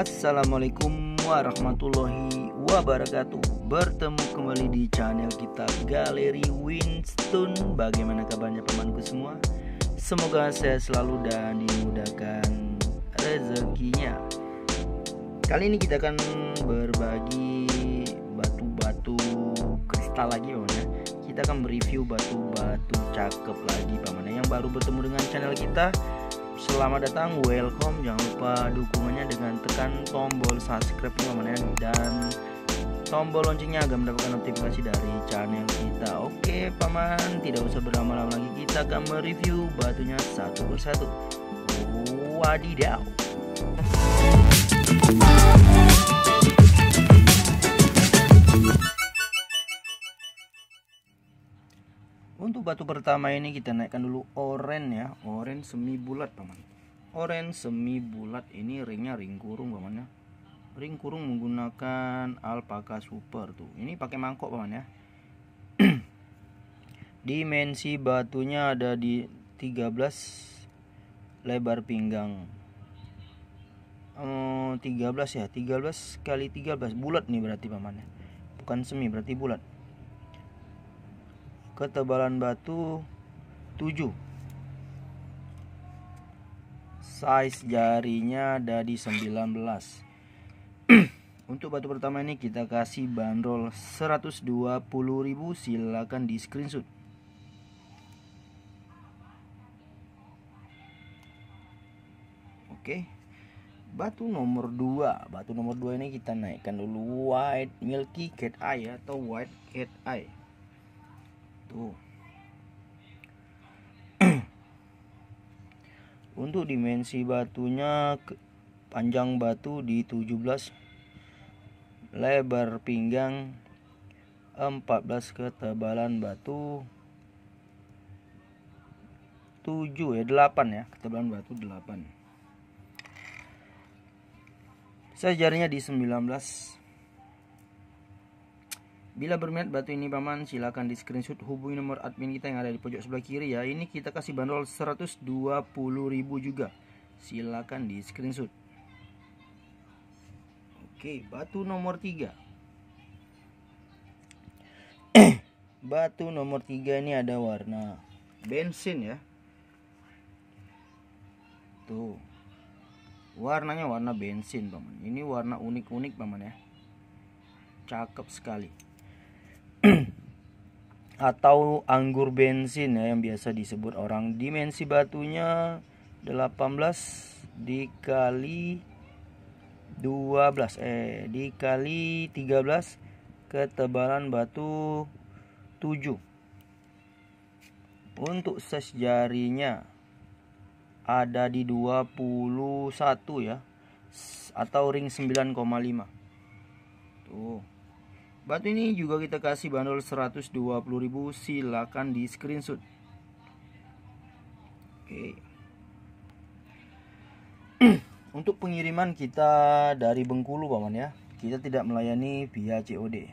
Assalamualaikum warahmatullahi wabarakatuh Bertemu kembali di channel kita Galeri Winston Bagaimana kabarnya temanku semua? Semoga saya selalu dan dimudahkan rezekinya Kali ini kita akan berbagi batu-batu kristal lagi ya Kita akan mereview batu-batu cakep lagi pamannya Yang baru bertemu dengan channel kita Selamat datang, welcome. Jangan lupa dukungannya dengan tekan tombol subscribe teman-teman ya. dan tombol loncengnya agar mendapatkan notifikasi dari channel kita. Oke, paman, tidak usah berlama-lama lagi kita akan mereview batunya satu persatu. Wadidaw. batu pertama ini kita naikkan dulu oren ya oren semi bulat paman oren semi bulat ini ringnya ring kurung paman ya ring kurung menggunakan alpaka super tuh ini pakai mangkok paman ya dimensi batunya ada di 13 lebar pinggang hmm, 13 ya 13 kali 13 bulat nih berarti paman ya bukan semi berarti bulat ketebalan batu 7 size jarinya ada di 19 untuk batu pertama ini kita kasih bandrol 120.000 silakan di screenshot oke batu nomor 2 batu nomor 2 ini kita naikkan dulu white milky cat eye atau white cat eye itu. Untuk dimensi batunya panjang batu di 17 lebar pinggang 14 ketebalan batu 7 ya 8 ya ketebalan batu 8 sejarahnya di 19 Bila berminat batu ini paman silahkan di screenshot hubungi nomor admin kita yang ada di pojok sebelah kiri ya Ini kita kasih bandrol 120.000 juga Silahkan di screenshot Oke batu nomor 3 Batu nomor 3 ini ada warna bensin ya Tuh Warnanya warna bensin paman Ini warna unik-unik paman ya Cakep sekali atau anggur bensin ya yang biasa disebut orang dimensi batunya 18 dikali 12 eh dikali 13 ketebalan batu 7 untuk size jarinya ada di 21 ya atau ring 9,5 tuh Batu ini juga kita kasih bandol 120.000 silakan di screenshot. Oke. Untuk pengiriman kita dari Bengkulu paman ya. Kita tidak melayani via COD.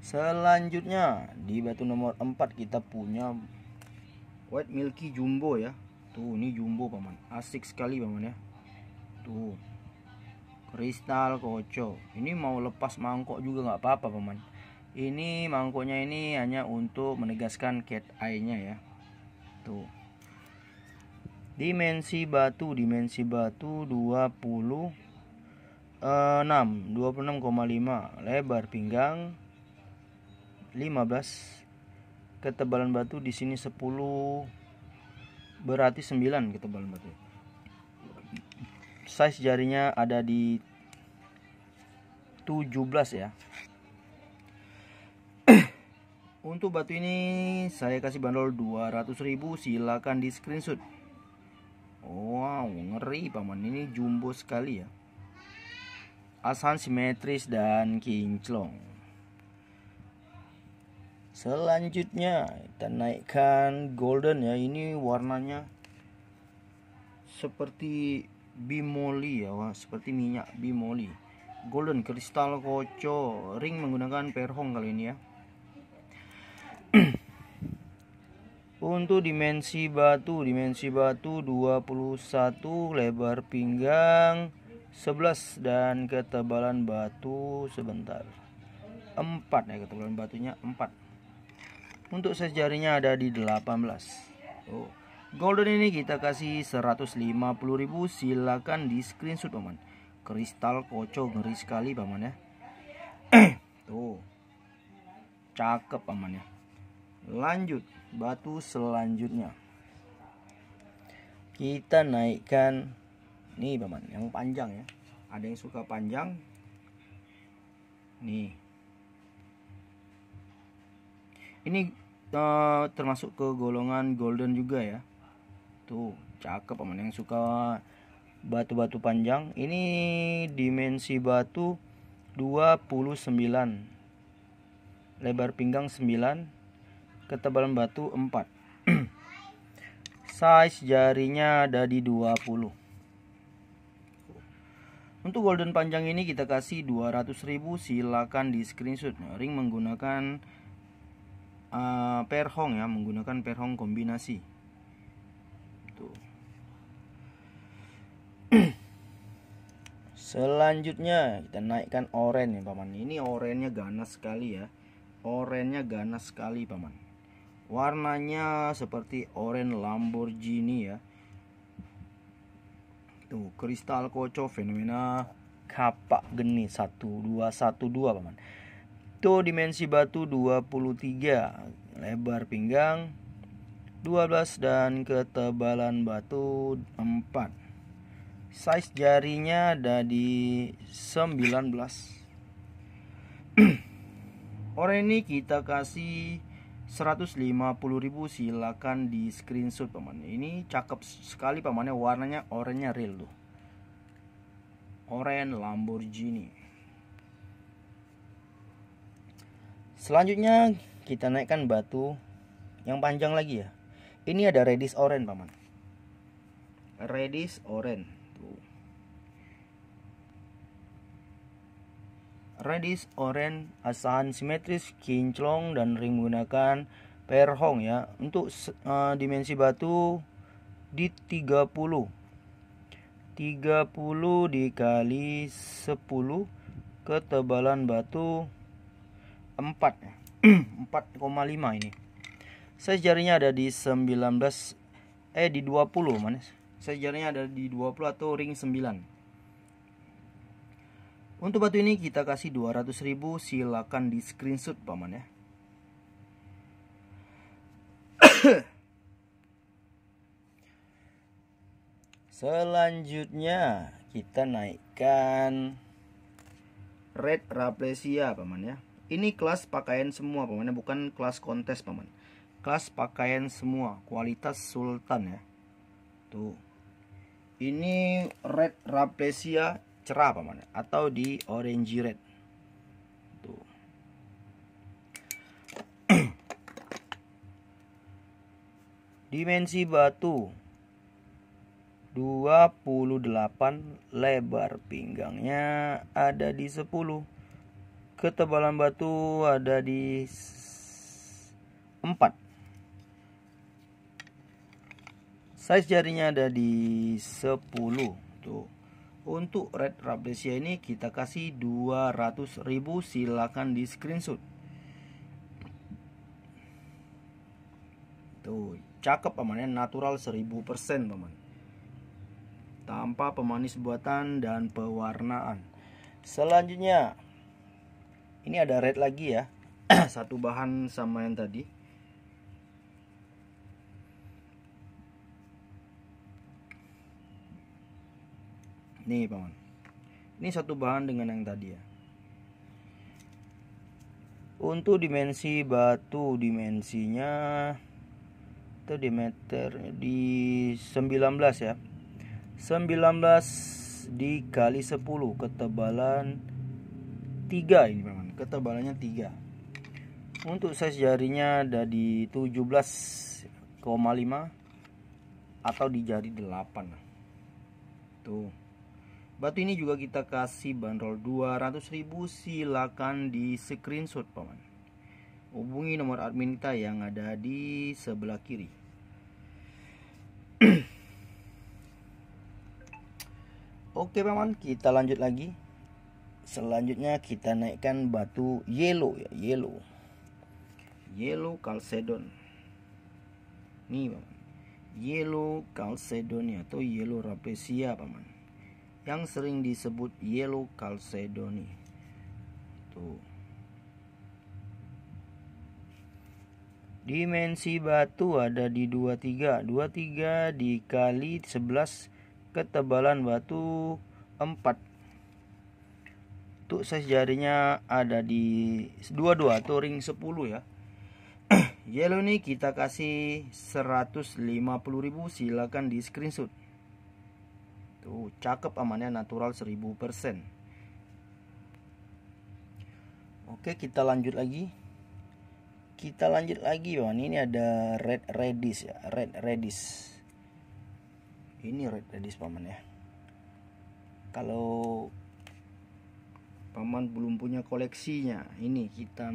Selanjutnya di batu nomor 4 kita punya White Milky Jumbo ya. Tuh ini Jumbo paman. Asik sekali paman ya. Tuh kristal koco ini mau lepas mangkok juga nggak apa-apa paman ini mangkoknya ini hanya untuk menegaskan cat eye nya ya tuh dimensi batu dimensi batu 20 6 26,5 lebar pinggang 15 ketebalan batu di sini 10 berarti 9 ketebalan batu size jarinya ada di 17 ya untuk batu ini saya kasih bandol 200.000 silakan di screenshot wow ngeri paman ini jumbo sekali ya asan simetris dan kinclong selanjutnya kita naikkan golden ya ini warnanya seperti bimoli ya wah. seperti minyak bimoli golden kristal koco ring menggunakan perhong kali ini ya untuk dimensi batu dimensi batu 21 lebar pinggang 11 dan ketebalan batu sebentar 4 ya ketebalan batunya 4 untuk sejarinya ada di 18 oh Golden ini kita kasih 150.000 silakan di screenshot paman. Kristal kocok ngeri sekali paman ya. Tuh. Cakep paman ya. Lanjut batu selanjutnya. Kita naikkan nih paman yang panjang ya. Ada yang suka panjang. Nih. Ini uh, termasuk ke golongan golden juga ya tuh cakep aman yang suka batu-batu panjang ini dimensi batu 29 lebar pinggang 9 ketebalan batu 4 size jarinya ada di 20 untuk golden panjang ini kita kasih 200.000 silakan di screenshot ring menggunakan uh, perhong ya menggunakan perhong kombinasi Selanjutnya kita naikkan oren ya paman. Ini orennya ganas sekali ya. Orennya ganas sekali paman. Warnanya seperti oren Lamborghini ya. Tuh kristal kocok fenomena kapak geni 1212 paman. Tuh dimensi batu 23, lebar pinggang 12 dan ketebalan batu 4 size jarinya ada di 19 Ore ini kita kasih 150.000 silakan di screenshot paman ini cakep sekali pamannya warnanya orennya real tuh oren Lamborghini selanjutnya kita naikkan batu yang panjang lagi ya ini ada redis oren paman redis oren radis, orange asahan simetris kinclong dan ring menggunakan perhong ya. Untuk uh, dimensi batu di 30. 30 dikali 10 ketebalan batu 4 4,5 ya. ini. sejarinya jarinya ada di 19 eh di 20 manis. sejarinya ada di 20 atau ring 9. Untuk batu ini kita kasih 200 ribu silakan di screenshot paman ya. Selanjutnya kita naikkan red raplesia paman ya. Ini kelas pakaian semua paman ya, bukan kelas kontes paman. Kelas pakaian semua, kualitas sultan ya. Tuh. Ini red raplesia cerah paman atau di orange red tuh dimensi batu 28 lebar pinggangnya ada di 10 ketebalan batu ada di 4 size jarinya ada di 10 tuh untuk Red Rafflesia ini kita kasih 200.000 silakan di screenshot. Tuh, cakep pamannya natural 1000% paman. Tanpa pemanis buatan dan pewarnaan. Selanjutnya ini ada red lagi ya. Satu bahan sama yang tadi. nih paman ini satu bahan dengan yang tadi ya untuk dimensi batu dimensinya itu diameter di 19 ya 19 dikali 10 ketebalan 3 ini paman ketebalannya 3 untuk size jarinya ada di 17 5 atau di jari 8 tuh Batu ini juga kita kasih bandrol 200.000 silakan di screenshot paman. Hubungi nomor admin kita yang ada di sebelah kiri. Oke paman, kita lanjut lagi. Selanjutnya kita naikkan batu yellow ya, yellow. Yellow calcedon. Nih paman. Yellow calcedon ya, atau yellow rapesia paman yang sering disebut Yellow Chalcedony. Tuh. Dimensi batu ada di 23. 23 dikali 11 ketebalan batu 4. Untuk size jarinya ada di 22 atau ring 10 ya. Yellow ini kita kasih 150.000 silakan di screenshot. Tuh, cakep amannya natural 1000%. Oke, kita lanjut lagi. Kita lanjut lagi, Bang. Ini ada red radish ya, red radish. Ini red radish paman ya. Kalau paman belum punya koleksinya, ini kita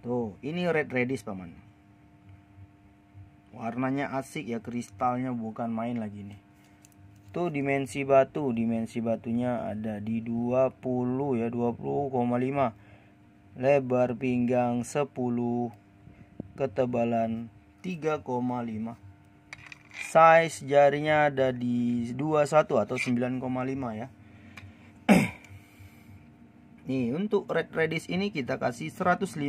Tuh, ini red radish paman warnanya asik ya kristalnya bukan main lagi nih itu dimensi batu, dimensi batunya ada di 20 ya, 20,5. Lebar pinggang 10, ketebalan 3,5. Size jarinya ada di 21 atau 9,5 ya. Nih, untuk red redis ini kita kasih 150.000,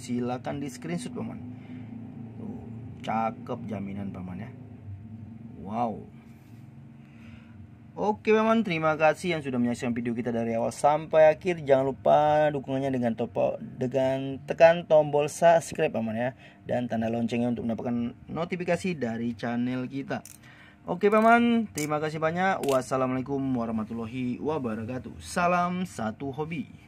silahkan di screenshot paman. Tuh, cakep jaminan paman ya. Wow. Oke memang terima kasih yang sudah menyaksikan video kita dari awal sampai akhir. Jangan lupa dukungannya dengan topo dengan tekan tombol subscribe aman ya dan tanda loncengnya untuk mendapatkan notifikasi dari channel kita. Oke paman, terima kasih banyak. Wassalamualaikum warahmatullahi wabarakatuh. Salam satu hobi.